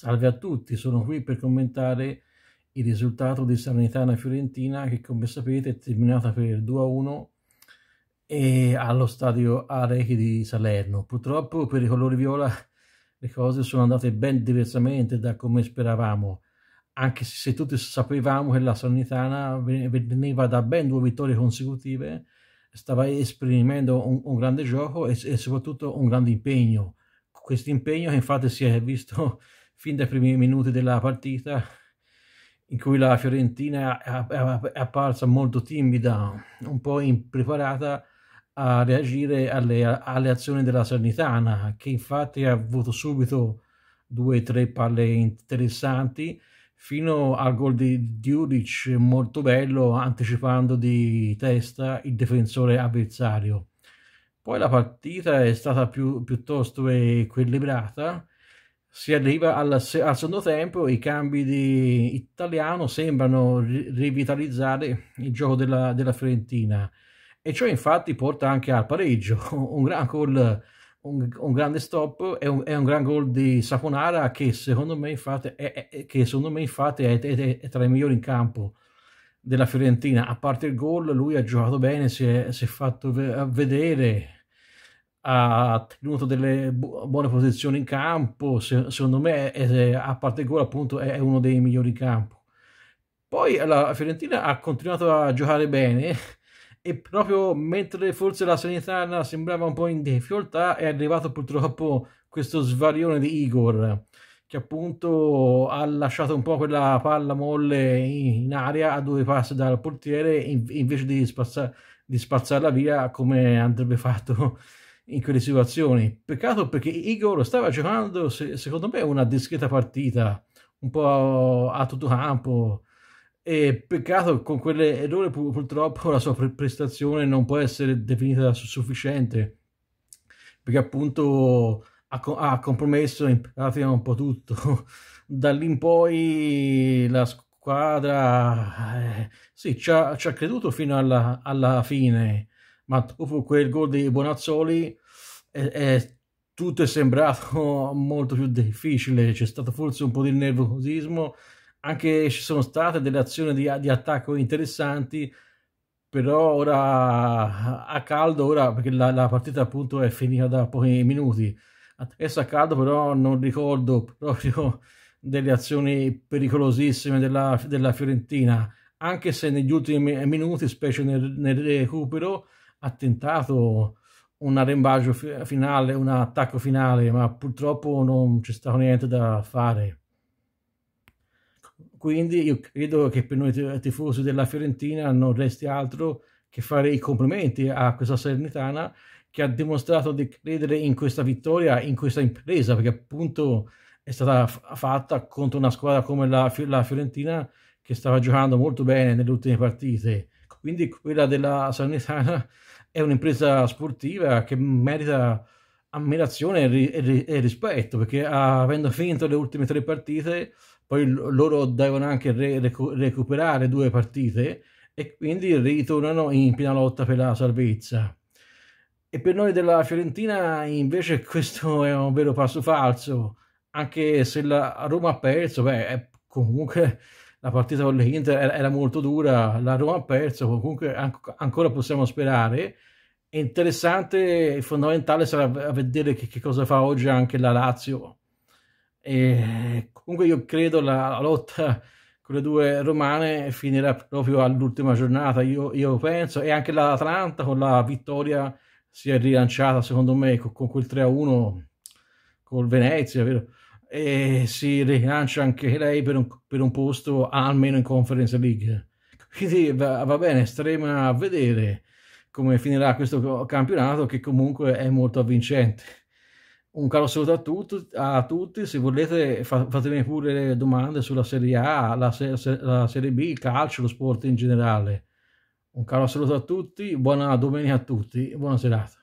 Salve a tutti, sono qui per commentare il risultato di Salernitana-Fiorentina che come sapete è terminata per il 2-1 e allo stadio Arechi di Salerno. Purtroppo per i colori viola le cose sono andate ben diversamente da come speravamo, anche se tutti sapevamo che la Salernitana veniva da ben due vittorie consecutive, stava esprimendo un, un grande gioco e, e soprattutto un grande impegno. Questo impegno infatti si è visto fin dai primi minuti della partita in cui la Fiorentina è apparsa molto timida, un po' impreparata a reagire alle, alle azioni della Sanitana, che infatti ha avuto subito due o tre palle interessanti, fino al gol di Diuric molto bello, anticipando di testa il difensore avversario. Poi la partita è stata più, piuttosto equilibrata, si arriva al, al, secondo tempo i cambi di italiano sembrano rivitalizzare il gioco della, della Fiorentina e ciò infatti porta anche al pareggio un gran gol un, un grande stop e un, e un, gran gol di Saponara che secondo me infatti è, è, che secondo me infatti è, è, è, tra i migliori in campo della Fiorentina a parte il gol lui ha giocato bene si è, si fatto vedere ha tenuto delle bu- buone posizioni in campo, se- secondo me è, è, a parte quello appunto è, è uno dei migliori in campo. Poi la Fiorentina ha continuato a giocare bene e proprio mentre forse la Sanitana sembrava un po' in difficoltà è arrivato purtroppo questo svarione di Igor che appunto ha lasciato un po' quella palla molle in, in aria a due passi dal portiere in, invece di, spazza, di spazzarla via come andrebbe fatto in quelle situazioni. Peccato perché Igor stava giocando, secondo me, una discreta partita, un po' a tutto campo. E peccato con quell'errore purtroppo la sua prestazione non può essere definita sufficiente, perché appunto ha, compromesso in pratica un po' tutto. da lì in poi la squadra eh, sì, ci ha, creduto fino alla, alla fine ma dopo quel gol di Bonazzoli è, è tutto è sembrato molto più difficile, c'è stato forse un po' di nervosismo, anche ci sono state delle azioni di, di attacco interessanti, però ora a caldo, ora perché la, la, partita appunto è finita da pochi minuti, adesso a caldo però non ricordo proprio delle azioni pericolosissime della, della Fiorentina, anche se negli ultimi minuti, specie nel, nel recupero, attentato, un arrembaggio fi- finale, un attacco finale, ma purtroppo non c'è stato niente da fare. Quindi io credo che per noi tifosi della Fiorentina non resti altro che fare i complimenti a questa Salernitana che ha dimostrato di credere in questa vittoria, in questa impresa, perché appunto è stata f- fatta contro una squadra come la, la Fiorentina che stava giocando molto bene nelle ultime partite quindi quella della Salernitana è un'impresa sportiva che merita ammirazione e, rispetto, perché avendo finito le ultime tre partite, poi loro devono anche re- recuperare due partite e quindi ritornano in piena lotta per la salvezza. E per noi della Fiorentina invece questo è un vero passo falso, anche se la Roma ha perso, beh, comunque la partita con l'Inter era, era molto dura, la Roma ha perso, comunque an- ancora possiamo sperare. È interessante e fondamentale sarà a vedere che, che, cosa fa oggi anche la Lazio. E comunque io credo la, la lotta con le due romane finirà proprio all'ultima giornata, io, io penso, e anche l'Atalanta con la vittoria si è rilanciata secondo me con, con quel 3-1 col Venezia, vero? e eh, si rilancia anche lei per un, per un posto almeno in Conference League. Quindi va, va bene, staremo a vedere come finirà questo campionato che comunque è molto avvincente. Un caro saluto a, tut- a tutti, se volete fa- fatemi pure domande sulla Serie A, la, se- la Serie B, il calcio, lo sport in generale. Un caro saluto a tutti, buona domenica a tutti, buona serata.